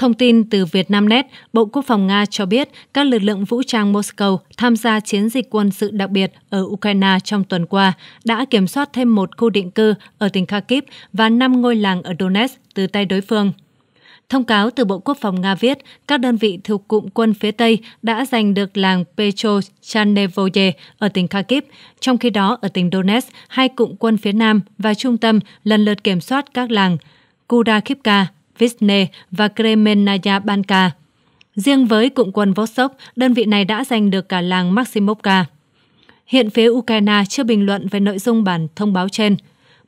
Thông tin từ Vietnamnet, Bộ Quốc phòng Nga cho biết các lực lượng vũ trang Moscow tham gia chiến dịch quân sự đặc biệt ở Ukraine trong tuần qua đã kiểm soát thêm một khu định cư ở tỉnh Kharkiv và 5 ngôi làng ở Donetsk từ tay đối phương. Thông cáo từ Bộ Quốc phòng Nga viết, các đơn vị thuộc cụm quân phía Tây đã giành được làng Petrochanevoye ở tỉnh Kharkiv, trong khi đó ở tỉnh Donetsk, hai cụm quân phía Nam và trung tâm lần lượt kiểm soát các làng Kurakivka Vizne và Kremenaya Banka. Riêng với cụm quân Vostok, đơn vị này đã giành được cả làng Maximovka. Hiện phía Ukraine chưa bình luận về nội dung bản thông báo trên.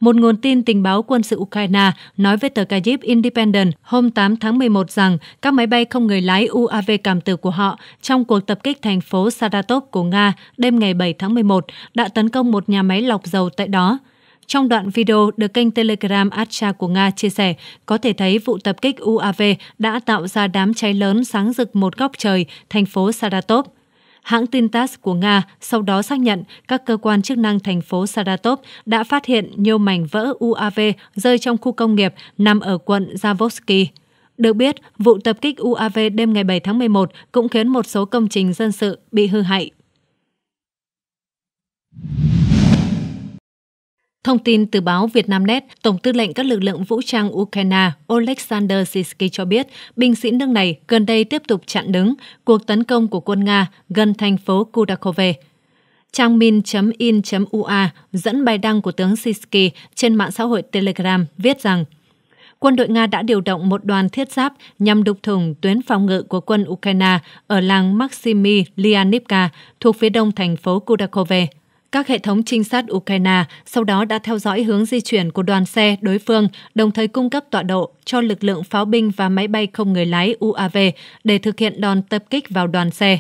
Một nguồn tin tình báo quân sự Ukraine nói với tờ Kyiv Independent hôm 8 tháng 11 rằng các máy bay không người lái UAV cảm tử của họ trong cuộc tập kích thành phố Saratov của Nga đêm ngày 7 tháng 11 đã tấn công một nhà máy lọc dầu tại đó, trong đoạn video được kênh Telegram Acha của Nga chia sẻ, có thể thấy vụ tập kích UAV đã tạo ra đám cháy lớn sáng rực một góc trời, thành phố Saratov. Hãng tin TASS của Nga sau đó xác nhận các cơ quan chức năng thành phố Saratov đã phát hiện nhiều mảnh vỡ UAV rơi trong khu công nghiệp nằm ở quận zavosky Được biết, vụ tập kích UAV đêm ngày 7 tháng 11 cũng khiến một số công trình dân sự bị hư hại. Thông tin từ báo Vietnamnet, Tổng tư lệnh các lực lượng vũ trang Ukraine Oleksandr Sisky cho biết binh sĩ nước này gần đây tiếp tục chặn đứng cuộc tấn công của quân Nga gần thành phố Kudakove. Trang min.in.ua dẫn bài đăng của tướng Sisky trên mạng xã hội Telegram viết rằng quân đội Nga đã điều động một đoàn thiết giáp nhằm đục thủng tuyến phòng ngự của quân Ukraine ở làng Maximilianivka thuộc phía đông thành phố Kudakove các hệ thống trinh sát Ukraine sau đó đã theo dõi hướng di chuyển của đoàn xe đối phương, đồng thời cung cấp tọa độ cho lực lượng pháo binh và máy bay không người lái UAV để thực hiện đòn tập kích vào đoàn xe.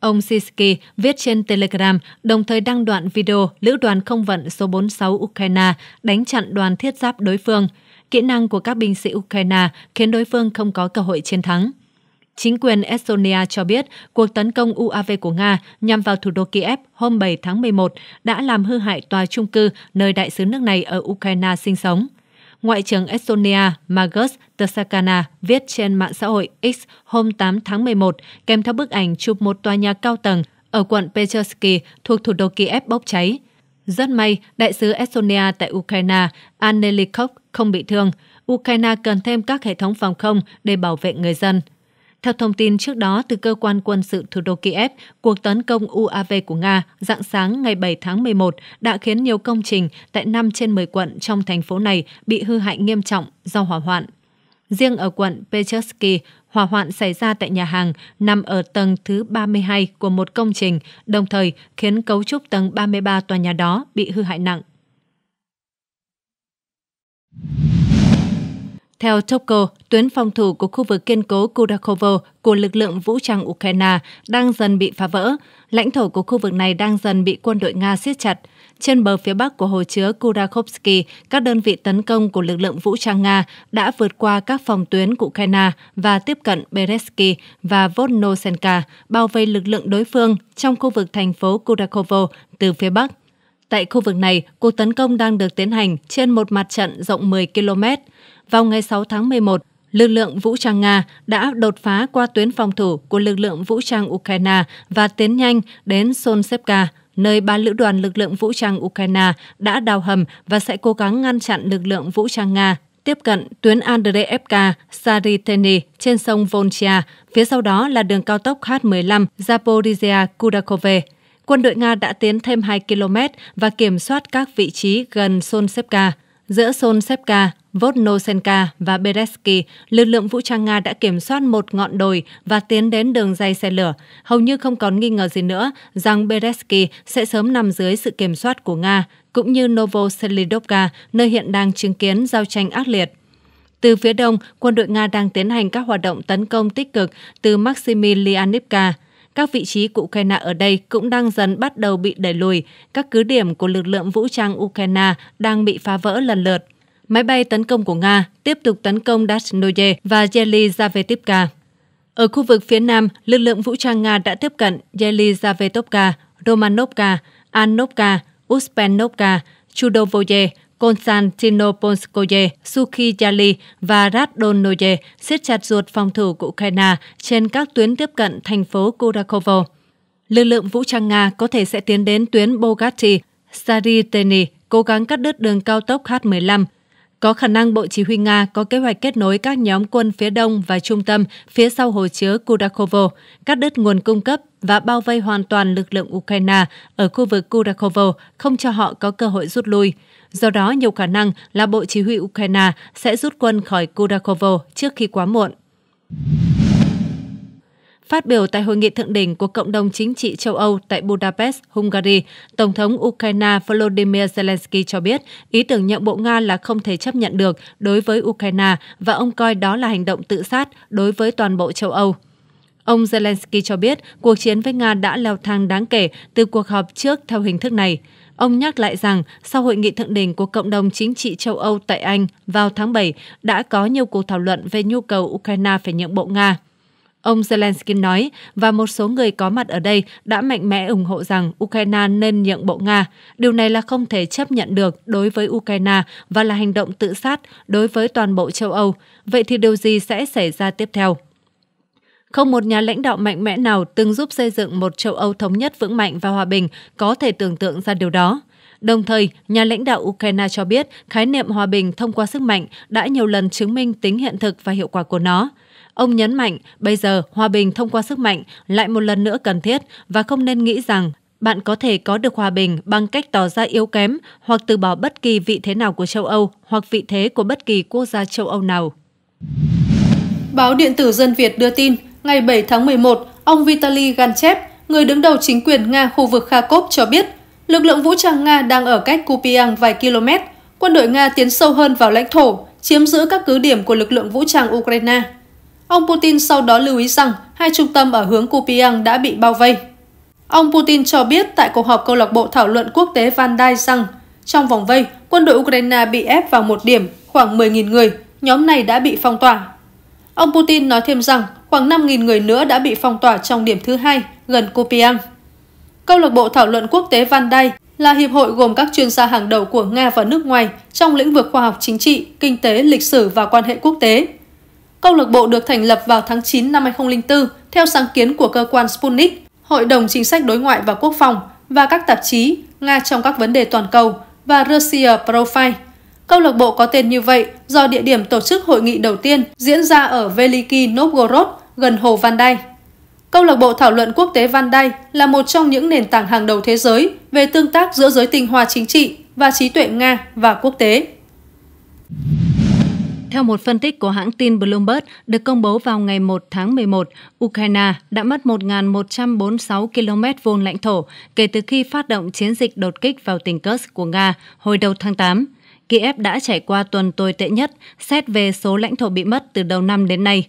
Ông Sisky viết trên Telegram, đồng thời đăng đoạn video Lữ đoàn không vận số 46 Ukraine đánh chặn đoàn thiết giáp đối phương. Kỹ năng của các binh sĩ Ukraine khiến đối phương không có cơ hội chiến thắng. Chính quyền Estonia cho biết cuộc tấn công UAV của Nga nhằm vào thủ đô Kiev hôm 7 tháng 11 đã làm hư hại tòa trung cư nơi đại sứ nước này ở Ukraine sinh sống. Ngoại trưởng Estonia Margus Tsakana viết trên mạng xã hội X hôm 8 tháng 11 kèm theo bức ảnh chụp một tòa nhà cao tầng ở quận Pechersky thuộc thủ đô Kiev bốc cháy. Rất may, đại sứ Estonia tại Ukraine Annelikov không bị thương. Ukraine cần thêm các hệ thống phòng không để bảo vệ người dân – theo thông tin trước đó từ cơ quan quân sự thủ đô Kiev, cuộc tấn công UAV của Nga dạng sáng ngày 7 tháng 11 đã khiến nhiều công trình tại 5 trên 10 quận trong thành phố này bị hư hại nghiêm trọng do hỏa hoạn. Riêng ở quận Pechersky, hỏa hoạn xảy ra tại nhà hàng nằm ở tầng thứ 32 của một công trình, đồng thời khiến cấu trúc tầng 33 tòa nhà đó bị hư hại nặng. Theo Tokyo, tuyến phòng thủ của khu vực kiên cố Kudakovo của lực lượng vũ trang Ukraine đang dần bị phá vỡ. Lãnh thổ của khu vực này đang dần bị quân đội Nga siết chặt. Trên bờ phía bắc của hồ chứa Kudakovsky, các đơn vị tấn công của lực lượng vũ trang Nga đã vượt qua các phòng tuyến của Ukraine và tiếp cận Beresky và Vodnosenka, bao vây lực lượng đối phương trong khu vực thành phố Kudakovo từ phía bắc. Tại khu vực này, cuộc tấn công đang được tiến hành trên một mặt trận rộng 10 km. Vào ngày 6 tháng 11, lực lượng vũ trang Nga đã đột phá qua tuyến phòng thủ của lực lượng vũ trang Ukraine và tiến nhanh đến Solsevka, nơi ba lữ đoàn lực lượng vũ trang Ukraine đã đào hầm và sẽ cố gắng ngăn chặn lực lượng vũ trang Nga tiếp cận tuyến Andreevka Sariteni trên sông Volchia, phía sau đó là đường cao tốc H-15 Zaporizhia-Kudakove quân đội Nga đã tiến thêm 2 km và kiểm soát các vị trí gần Solsevka. Giữa Solsevka, Vodnosenka và Beresky, lực lượng vũ trang Nga đã kiểm soát một ngọn đồi và tiến đến đường dây xe lửa. Hầu như không còn nghi ngờ gì nữa rằng Beresky sẽ sớm nằm dưới sự kiểm soát của Nga, cũng như Novoselidovka, nơi hiện đang chứng kiến giao tranh ác liệt. Từ phía đông, quân đội Nga đang tiến hành các hoạt động tấn công tích cực từ Maximilianivka, các vị trí của Ukraine ở đây cũng đang dần bắt đầu bị đẩy lùi. Các cứ điểm của lực lượng vũ trang Ukraine đang bị phá vỡ lần lượt. Máy bay tấn công của Nga tiếp tục tấn công Dashnoye và Yelizavetivka. Ở khu vực phía nam, lực lượng vũ trang Nga đã tiếp cận Yelizavetovka, Romanovka, Anovka, Uspenovka, Chudovoye, Konstantinopolskoye, Sukhijali và Radonoye siết chặt ruột phòng thủ của Ukraine trên các tuyến tiếp cận thành phố Kurakovo. Lực lượng vũ trang Nga có thể sẽ tiến đến tuyến Bogati, Sariteni, cố gắng cắt đứt đường cao tốc H-15. Có khả năng Bộ Chỉ huy Nga có kế hoạch kết nối các nhóm quân phía đông và trung tâm phía sau hồ chứa Kurakovo, cắt đứt nguồn cung cấp và bao vây hoàn toàn lực lượng Ukraine ở khu vực Kurakovo, không cho họ có cơ hội rút lui. Do đó, nhiều khả năng là Bộ Chỉ huy Ukraine sẽ rút quân khỏi Kurakovo trước khi quá muộn. Phát biểu tại hội nghị thượng đỉnh của cộng đồng chính trị châu Âu tại Budapest, Hungary, Tổng thống Ukraine Volodymyr Zelensky cho biết ý tưởng nhượng bộ Nga là không thể chấp nhận được đối với Ukraine và ông coi đó là hành động tự sát đối với toàn bộ châu Âu. Ông Zelensky cho biết cuộc chiến với Nga đã leo thang đáng kể từ cuộc họp trước theo hình thức này – Ông nhắc lại rằng sau hội nghị thượng đỉnh của cộng đồng chính trị châu Âu tại Anh vào tháng 7 đã có nhiều cuộc thảo luận về nhu cầu Ukraine phải nhượng bộ Nga. Ông Zelensky nói, và một số người có mặt ở đây đã mạnh mẽ ủng hộ rằng Ukraine nên nhượng bộ Nga. Điều này là không thể chấp nhận được đối với Ukraine và là hành động tự sát đối với toàn bộ châu Âu. Vậy thì điều gì sẽ xảy ra tiếp theo? Không một nhà lãnh đạo mạnh mẽ nào từng giúp xây dựng một châu Âu thống nhất vững mạnh và hòa bình có thể tưởng tượng ra điều đó. Đồng thời, nhà lãnh đạo Ukraine cho biết khái niệm hòa bình thông qua sức mạnh đã nhiều lần chứng minh tính hiện thực và hiệu quả của nó. Ông nhấn mạnh, bây giờ hòa bình thông qua sức mạnh lại một lần nữa cần thiết và không nên nghĩ rằng bạn có thể có được hòa bình bằng cách tỏ ra yếu kém hoặc từ bỏ bất kỳ vị thế nào của châu Âu hoặc vị thế của bất kỳ quốc gia châu Âu nào. Báo điện tử Dân Việt đưa tin, Ngày 7 tháng 11, ông Vitaly Ganchev, người đứng đầu chính quyền Nga khu vực Kharkov cho biết, lực lượng vũ trang Nga đang ở cách Kupiang vài km. Quân đội Nga tiến sâu hơn vào lãnh thổ, chiếm giữ các cứ điểm của lực lượng vũ trang Ukraine. Ông Putin sau đó lưu ý rằng hai trung tâm ở hướng Kupiang đã bị bao vây. Ông Putin cho biết tại cuộc họp câu lạc bộ thảo luận quốc tế Van Dai rằng trong vòng vây, quân đội Ukraine bị ép vào một điểm, khoảng 10.000 người, nhóm này đã bị phong tỏa. Ông Putin nói thêm rằng khoảng 5.000 người nữa đã bị phong tỏa trong điểm thứ hai gần Kupiang. Câu lạc bộ thảo luận quốc tế Van Day là hiệp hội gồm các chuyên gia hàng đầu của Nga và nước ngoài trong lĩnh vực khoa học chính trị, kinh tế, lịch sử và quan hệ quốc tế. Câu lạc bộ được thành lập vào tháng 9 năm 2004 theo sáng kiến của cơ quan Sputnik, Hội đồng Chính sách Đối ngoại và Quốc phòng và các tạp chí Nga trong các vấn đề toàn cầu và Russia Profile. Câu lạc bộ có tên như vậy do địa điểm tổ chức hội nghị đầu tiên diễn ra ở Veliki Novgorod, gần hồ Van Đai. Câu lạc bộ thảo luận quốc tế Van Đai là một trong những nền tảng hàng đầu thế giới về tương tác giữa giới tinh hoa chính trị và trí tuệ Nga và quốc tế. Theo một phân tích của hãng tin Bloomberg được công bố vào ngày 1 tháng 11, Ukraine đã mất 1.146 km vuông lãnh thổ kể từ khi phát động chiến dịch đột kích vào tỉnh Kursk của Nga hồi đầu tháng 8. Kiev đã trải qua tuần tồi tệ nhất xét về số lãnh thổ bị mất từ đầu năm đến nay,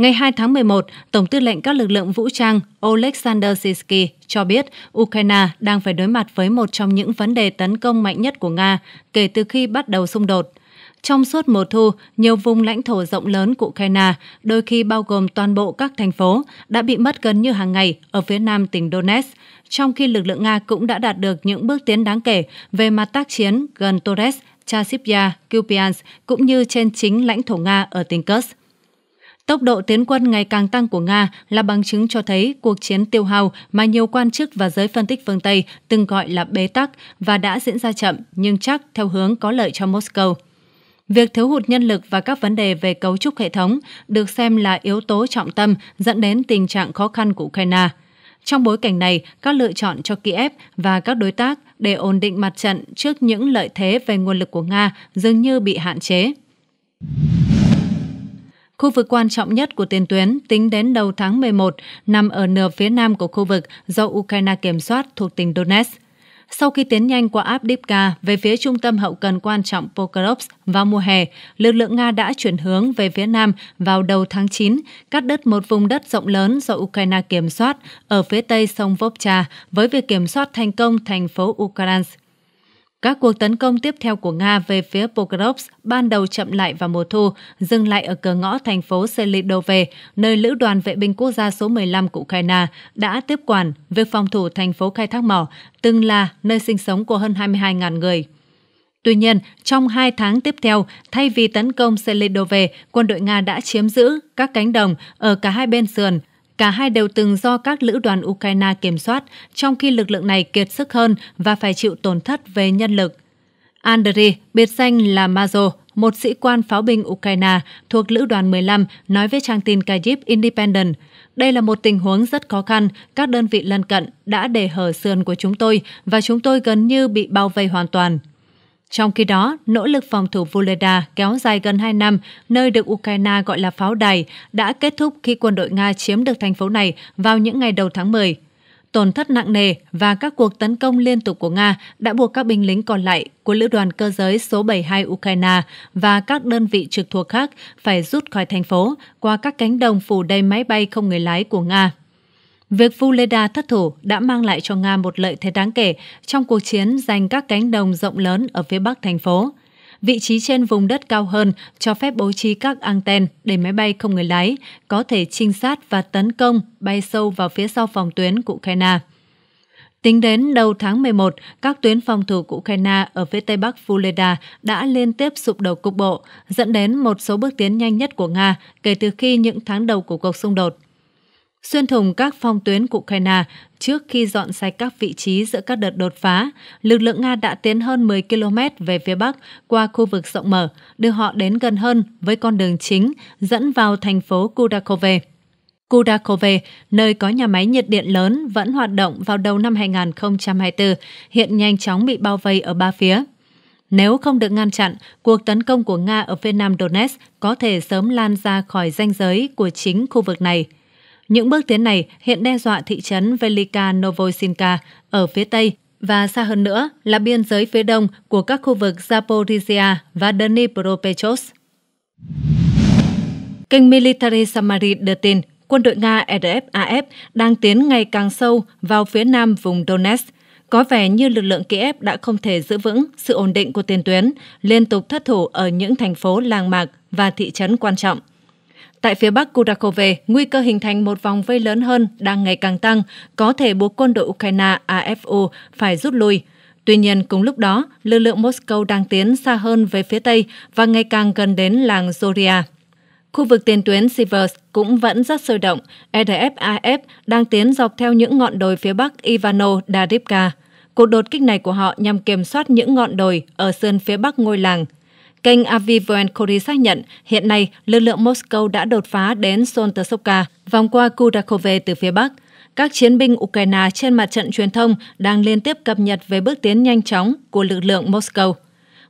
Ngày 2 tháng 11, Tổng tư lệnh các lực lượng vũ trang Oleksandr Sisky cho biết Ukraine đang phải đối mặt với một trong những vấn đề tấn công mạnh nhất của Nga kể từ khi bắt đầu xung đột. Trong suốt mùa thu, nhiều vùng lãnh thổ rộng lớn của Ukraine, đôi khi bao gồm toàn bộ các thành phố, đã bị mất gần như hàng ngày ở phía nam tỉnh Donetsk, trong khi lực lượng Nga cũng đã đạt được những bước tiến đáng kể về mặt tác chiến gần Torres, Chasipya, Kupiansk cũng như trên chính lãnh thổ Nga ở tỉnh Kursk. Tốc độ tiến quân ngày càng tăng của Nga là bằng chứng cho thấy cuộc chiến tiêu hao mà nhiều quan chức và giới phân tích phương Tây từng gọi là bế tắc và đã diễn ra chậm nhưng chắc theo hướng có lợi cho Moscow. Việc thiếu hụt nhân lực và các vấn đề về cấu trúc hệ thống được xem là yếu tố trọng tâm dẫn đến tình trạng khó khăn của Ukraine. Trong bối cảnh này, các lựa chọn cho Kiev và các đối tác để ổn định mặt trận trước những lợi thế về nguồn lực của Nga dường như bị hạn chế. Khu vực quan trọng nhất của tiền tuyến tính đến đầu tháng 11 nằm ở nửa phía nam của khu vực do Ukraine kiểm soát thuộc tỉnh Donetsk. Sau khi tiến nhanh qua Abdivka về phía trung tâm hậu cần quan trọng Pokrovsk vào mùa hè, lực lượng Nga đã chuyển hướng về phía nam vào đầu tháng 9, cắt đứt một vùng đất rộng lớn do Ukraine kiểm soát ở phía tây sông Vovcha với việc kiểm soát thành công thành phố Ukrainsk. Các cuộc tấn công tiếp theo của Nga về phía Pokrovsk ban đầu chậm lại vào mùa thu, dừng lại ở cửa ngõ thành phố Selidove, nơi Lữ đoàn Vệ binh Quốc gia số 15 của Ukraine đã tiếp quản việc phòng thủ thành phố khai thác mỏ, từng là nơi sinh sống của hơn 22.000 người. Tuy nhiên, trong hai tháng tiếp theo, thay vì tấn công Selidove, quân đội Nga đã chiếm giữ các cánh đồng ở cả hai bên sườn Cả hai đều từng do các lữ đoàn Ukraine kiểm soát, trong khi lực lượng này kiệt sức hơn và phải chịu tổn thất về nhân lực. Andriy, biệt danh là Mazo, một sĩ quan pháo binh Ukraine thuộc Lữ đoàn 15 nói với trang tin Kyiv Independent, đây là một tình huống rất khó khăn, các đơn vị lân cận đã để hở sườn của chúng tôi và chúng tôi gần như bị bao vây hoàn toàn. Trong khi đó, nỗ lực phòng thủ Voleda kéo dài gần 2 năm, nơi được Ukraine gọi là pháo đài, đã kết thúc khi quân đội Nga chiếm được thành phố này vào những ngày đầu tháng 10. Tổn thất nặng nề và các cuộc tấn công liên tục của Nga đã buộc các binh lính còn lại của Lữ đoàn Cơ giới số 72 Ukraine và các đơn vị trực thuộc khác phải rút khỏi thành phố qua các cánh đồng phủ đầy máy bay không người lái của Nga. Việc Vuleda thất thủ đã mang lại cho Nga một lợi thế đáng kể trong cuộc chiến giành các cánh đồng rộng lớn ở phía bắc thành phố. Vị trí trên vùng đất cao hơn cho phép bố trí các anten để máy bay không người lái có thể trinh sát và tấn công bay sâu vào phía sau phòng tuyến của Ukraine. Tính đến đầu tháng 11, các tuyến phòng thủ của Ukraine ở phía tây bắc Vuleda đã liên tiếp sụp đổ cục bộ, dẫn đến một số bước tiến nhanh nhất của Nga kể từ khi những tháng đầu của cuộc xung đột xuyên thủng các phong tuyến của Ukraine trước khi dọn sạch các vị trí giữa các đợt đột phá, lực lượng Nga đã tiến hơn 10 km về phía Bắc qua khu vực rộng mở, đưa họ đến gần hơn với con đường chính dẫn vào thành phố Kudakove. Kudakove, nơi có nhà máy nhiệt điện lớn vẫn hoạt động vào đầu năm 2024, hiện nhanh chóng bị bao vây ở ba phía. Nếu không được ngăn chặn, cuộc tấn công của Nga ở phía nam Donetsk có thể sớm lan ra khỏi ranh giới của chính khu vực này – những bước tiến này hiện đe dọa thị trấn Velika Novosinka ở phía Tây và xa hơn nữa là biên giới phía đông của các khu vực Zaporizhia và Dnipropetrovsk. Kênh Military Summary đưa tin, quân đội Nga RFAF đang tiến ngày càng sâu vào phía nam vùng Donetsk. Có vẻ như lực lượng Kiev đã không thể giữ vững sự ổn định của tiền tuyến, liên tục thất thủ ở những thành phố làng mạc và thị trấn quan trọng. Tại phía bắc Kudakove, nguy cơ hình thành một vòng vây lớn hơn đang ngày càng tăng, có thể buộc quân đội Ukraine AFU phải rút lui. Tuy nhiên, cùng lúc đó, lực lượng Moscow đang tiến xa hơn về phía Tây và ngày càng gần đến làng Zoria. Khu vực tiền tuyến Sivers cũng vẫn rất sôi động. EDF-AF đang tiến dọc theo những ngọn đồi phía bắc Ivano-Dadivka. Cuộc đột kích này của họ nhằm kiểm soát những ngọn đồi ở sườn phía bắc ngôi làng Kênh Avivenkory xác nhận hiện nay lực lượng Moscow đã đột phá đến Soltysovka, vòng qua Kudakove từ phía bắc. Các chiến binh Ukraine trên mặt trận truyền thông đang liên tiếp cập nhật về bước tiến nhanh chóng của lực lượng Moscow.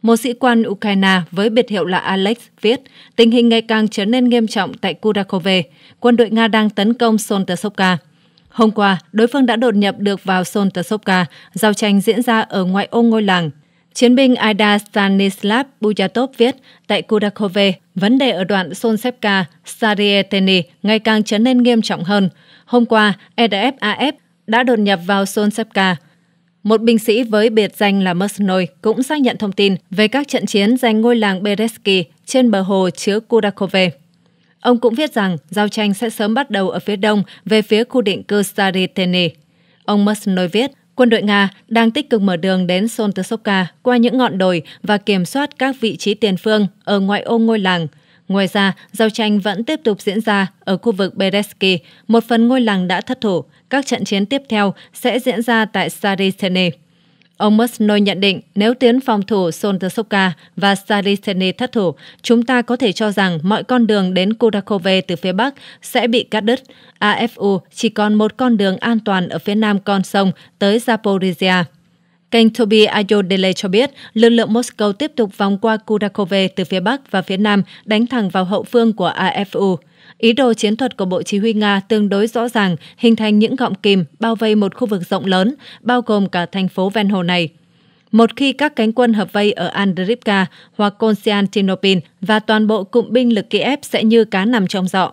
Một sĩ quan Ukraine với biệt hiệu là Alex viết, tình hình ngày càng trở nên nghiêm trọng tại Kudakove. Quân đội Nga đang tấn công Soltysovka. Hôm qua, đối phương đã đột nhập được vào Soltysovka, giao tranh diễn ra ở ngoại ô ngôi làng. Chiến binh Ida Stanislav Bujatov viết tại Kudakove, vấn đề ở đoạn Solsevka, Sarieteni ngày càng trở nên nghiêm trọng hơn. Hôm qua, EDF-AF đã đột nhập vào Solsevka. Một binh sĩ với biệt danh là Mersnoy cũng xác nhận thông tin về các trận chiến giành ngôi làng Bereski trên bờ hồ chứa Kudakove. Ông cũng viết rằng giao tranh sẽ sớm bắt đầu ở phía đông về phía khu định cư Saritene. Ông Mersnoy viết, Quân đội Nga đang tích cực mở đường đến Soltysovka qua những ngọn đồi và kiểm soát các vị trí tiền phương ở ngoại ô ngôi làng. Ngoài ra, giao tranh vẫn tiếp tục diễn ra ở khu vực Bereski, một phần ngôi làng đã thất thủ. Các trận chiến tiếp theo sẽ diễn ra tại Saritsene. Ông Musnoi nhận định nếu tiến phòng thủ Sondersoka và Sarisene thất thủ, chúng ta có thể cho rằng mọi con đường đến Kurakove từ phía Bắc sẽ bị cắt đứt. AFU chỉ còn một con đường an toàn ở phía nam con sông tới Zaporizhia. Kênh Toby Ayodele cho biết, lực lượng Moscow tiếp tục vòng qua Kudakove từ phía Bắc và phía Nam, đánh thẳng vào hậu phương của AFU. Ý đồ chiến thuật của Bộ Chỉ huy Nga tương đối rõ ràng, hình thành những gọng kìm bao vây một khu vực rộng lớn, bao gồm cả thành phố ven hồ này. Một khi các cánh quân hợp vây ở Andrivka hoặc Konstantinopil và toàn bộ cụm binh lực Kiev sẽ như cá nằm trong giọ.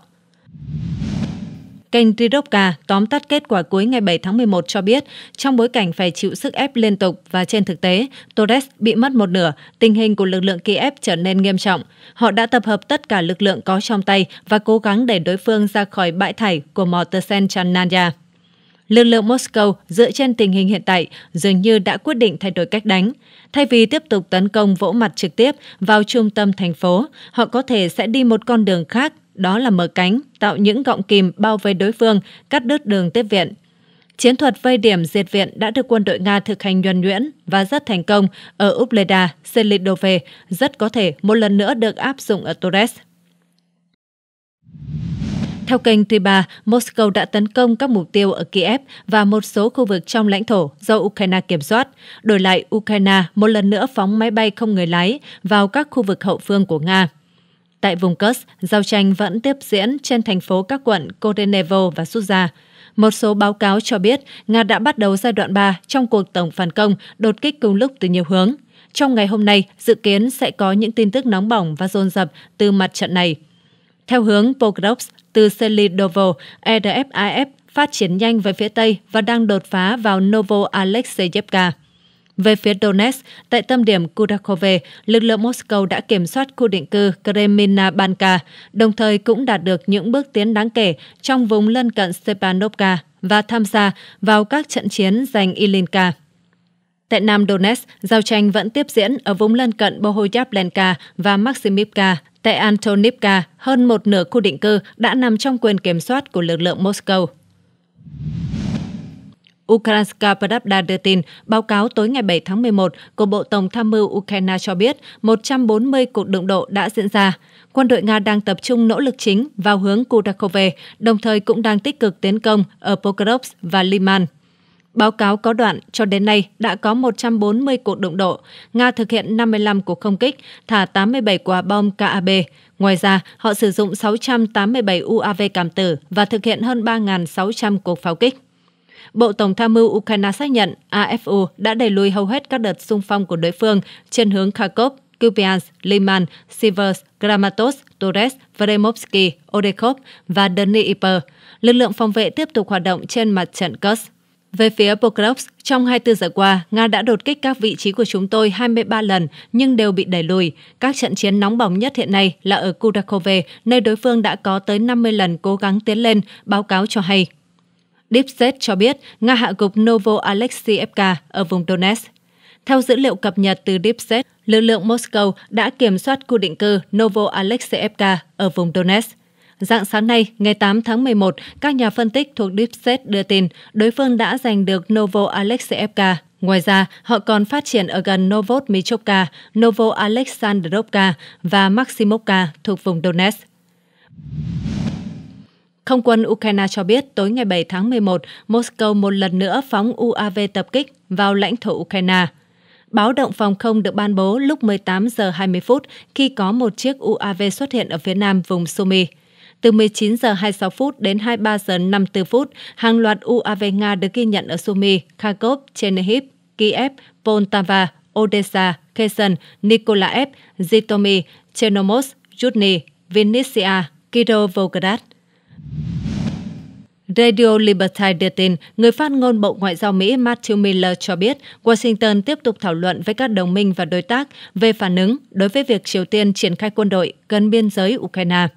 Kênh Ridovka tóm tắt kết quả cuối ngày 7 tháng 11 cho biết, trong bối cảnh phải chịu sức ép liên tục và trên thực tế, Torres bị mất một nửa, tình hình của lực lượng Kiev trở nên nghiêm trọng. Họ đã tập hợp tất cả lực lượng có trong tay và cố gắng để đối phương ra khỏi bãi thải của Mortensen Chananya lực lượng Moscow dựa trên tình hình hiện tại dường như đã quyết định thay đổi cách đánh. Thay vì tiếp tục tấn công vỗ mặt trực tiếp vào trung tâm thành phố, họ có thể sẽ đi một con đường khác đó là mở cánh, tạo những gọng kìm bao vây đối phương, cắt đứt đường tiếp viện. Chiến thuật vây điểm diệt viện đã được quân đội Nga thực hành nhuần nhuyễn và rất thành công ở Ubleda, Selidove, rất có thể một lần nữa được áp dụng ở Torres. Theo kênh Tuba, Moscow đã tấn công các mục tiêu ở Kiev và một số khu vực trong lãnh thổ do Ukraine kiểm soát. Đổi lại, Ukraine một lần nữa phóng máy bay không người lái vào các khu vực hậu phương của Nga. Tại vùng Kursk, giao tranh vẫn tiếp diễn trên thành phố các quận Kodenevo và Suza. Một số báo cáo cho biết Nga đã bắt đầu giai đoạn 3 trong cuộc tổng phản công đột kích cùng lúc từ nhiều hướng. Trong ngày hôm nay, dự kiến sẽ có những tin tức nóng bỏng và dồn dập từ mặt trận này. Theo hướng pogrovs từ Selidovo, RFIF e phát triển nhanh về phía Tây và đang đột phá vào Novo Alexeyevka. Về phía Donetsk, tại tâm điểm Kudakove, lực lượng Moscow đã kiểm soát khu định cư Kremina Banka, đồng thời cũng đạt được những bước tiến đáng kể trong vùng lân cận Stepanovka và tham gia vào các trận chiến giành Ilinka. Tại Nam Donetsk, giao tranh vẫn tiếp diễn ở vùng lân cận Bohoyavlenka và Maximivka. Tại Antonivka, hơn một nửa khu định cư đã nằm trong quyền kiểm soát của lực lượng Moscow. Ukrainska Pravda đưa tin, báo cáo tối ngày 7 tháng 11 của Bộ Tổng tham mưu Ukraine cho biết 140 cuộc đụng độ đã diễn ra. Quân đội Nga đang tập trung nỗ lực chính vào hướng Kurakove, đồng thời cũng đang tích cực tiến công ở Pokrovsk và Liman. Báo cáo có đoạn cho đến nay đã có 140 cuộc đụng độ. Nga thực hiện 55 cuộc không kích, thả 87 quả bom KAB. Ngoài ra, họ sử dụng 687 UAV cảm tử và thực hiện hơn 3.600 cuộc pháo kích. Bộ Tổng tham mưu Ukraine xác nhận AFU đã đẩy lùi hầu hết các đợt xung phong của đối phương trên hướng Kharkov, Kupiansk, Liman, Sivers, Kramatorsk, Torres, Vremovsky, Odekov và Dnipro. Lực lượng phòng vệ tiếp tục hoạt động trên mặt trận Kursk. Về phía Pokrovsk, trong 24 giờ qua, Nga đã đột kích các vị trí của chúng tôi 23 lần nhưng đều bị đẩy lùi. Các trận chiến nóng bỏng nhất hiện nay là ở Kudakove, nơi đối phương đã có tới 50 lần cố gắng tiến lên, báo cáo cho hay. DeepSet cho biết Nga hạ gục Novo Alexeyevka ở vùng Donetsk. Theo dữ liệu cập nhật từ DeepSet, lực lượng Moscow đã kiểm soát khu định cư Novo Alexeyevka ở vùng Donetsk. Dạng sáng nay, ngày 8 tháng 11, các nhà phân tích thuộc DeepSet đưa tin đối phương đã giành được Novo Alexeyevka. Ngoài ra, họ còn phát triển ở gần Novotmichovka, Novo Alexandrovka và Maximovka thuộc vùng Donetsk. Không quân Ukraine cho biết tối ngày 7 tháng 11, Moscow một lần nữa phóng UAV tập kích vào lãnh thổ Ukraine. Báo động phòng không được ban bố lúc 18 giờ 20 phút khi có một chiếc UAV xuất hiện ở phía nam vùng Sumy. Từ 19 giờ 26 phút đến 23 giờ 54 phút, hàng loạt UAV Nga được ghi nhận ở Sumy, Kharkov, Chernihiv, Kiev, Poltava, Odessa, Kherson, Nikolaev, Zhytomyr, Chernomorsk, Yudny, Vinnytsia, Kirovograd. Radio Liberty đưa tin, người phát ngôn Bộ Ngoại giao Mỹ Matthew Miller cho biết Washington tiếp tục thảo luận với các đồng minh và đối tác về phản ứng đối với việc Triều Tiên triển khai quân đội gần biên giới Ukraine.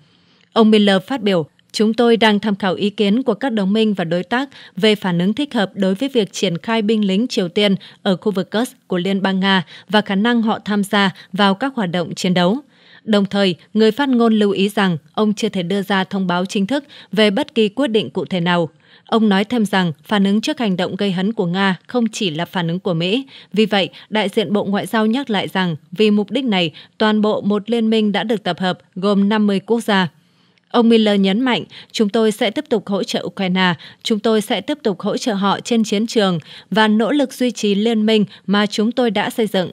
Ông Miller phát biểu, Chúng tôi đang tham khảo ý kiến của các đồng minh và đối tác về phản ứng thích hợp đối với việc triển khai binh lính Triều Tiên ở khu vực Kursk của Liên bang Nga và khả năng họ tham gia vào các hoạt động chiến đấu. Đồng thời, người phát ngôn lưu ý rằng ông chưa thể đưa ra thông báo chính thức về bất kỳ quyết định cụ thể nào. Ông nói thêm rằng phản ứng trước hành động gây hấn của Nga không chỉ là phản ứng của Mỹ. Vì vậy, đại diện Bộ Ngoại giao nhắc lại rằng vì mục đích này, toàn bộ một liên minh đã được tập hợp gồm 50 quốc gia. Ông Miller nhấn mạnh, chúng tôi sẽ tiếp tục hỗ trợ Ukraine, chúng tôi sẽ tiếp tục hỗ trợ họ trên chiến trường và nỗ lực duy trì liên minh mà chúng tôi đã xây dựng.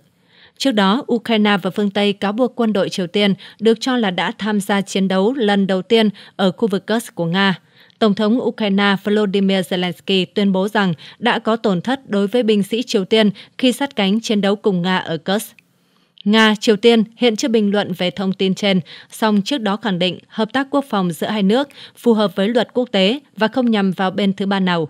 Trước đó, Ukraine và phương Tây cáo buộc quân đội Triều Tiên được cho là đã tham gia chiến đấu lần đầu tiên ở khu vực Kursk của Nga. Tổng thống Ukraine Volodymyr Zelensky tuyên bố rằng đã có tổn thất đối với binh sĩ Triều Tiên khi sát cánh chiến đấu cùng Nga ở Kursk. Nga, Triều Tiên hiện chưa bình luận về thông tin trên, song trước đó khẳng định hợp tác quốc phòng giữa hai nước phù hợp với luật quốc tế và không nhằm vào bên thứ ba nào.